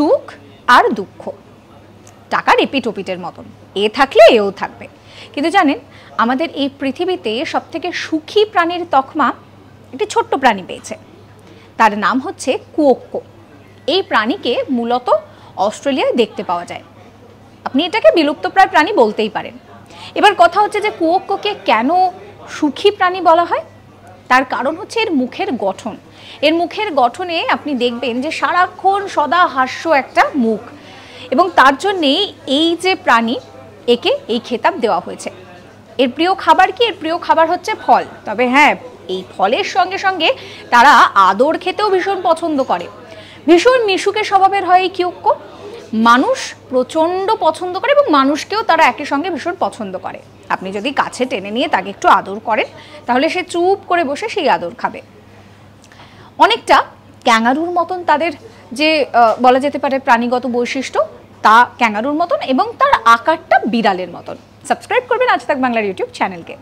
সুখ আর দুঃখ টাকার ওপিটের মতন এ থাকলে এও থাকবে কিন্তু জানেন আমাদের এই পৃথিবীতে সবথেকে সুখী প্রাণীর তকমা একটি ছোট্ট প্রাণী পেয়েছে তার নাম হচ্ছে কুয়োক্কো এই প্রাণীকে মূলত অস্ট্রেলিয়ায় দেখতে পাওয়া যায় আপনি এটাকে বিলুপ্তপ্রায় প্রাণী বলতেই পারেন এবার কথা হচ্ছে যে কুয়োক্কোকে কেন সুখী প্রাণী বলা হয় তার কারণ হচ্ছে এর মুখের গঠন এর মুখের গঠনে আপনি দেখবেন যে সারাক্ষণ সদা হাস্য একটা মুখ এবং তার জন্যেই এই যে প্রাণী একে এই খেতাব দেওয়া হয়েছে এর প্রিয় খাবার কি এর প্রিয় খাবার হচ্ছে ফল তবে হ্যাঁ এই ফলের সঙ্গে সঙ্গে তারা আদর খেতেও ভীষণ পছন্দ করে ভীষণ মিশুকে স্বভাবের হয় এই কিউক্য মানুষ প্রচণ্ড পছন্দ করে এবং মানুষকেও তারা একই সঙ্গে ভীষণ পছন্দ করে আপনি যদি কাছে টেনে নিয়ে তাকে একটু আদর করেন তাহলে সে চুপ করে বসে সেই আদর খাবে অনেকটা ক্যাঙ্গারুর মতন তাদের যে বলা যেতে পারে প্রাণীগত বৈশিষ্ট্য তা ক্যাঙ্গারুর মতন এবং তার আকারটা বিড়ালের মতন সাবস্ক্রাইব করবেন আজ তাক বাংলার ইউটিউব চ্যানেলকে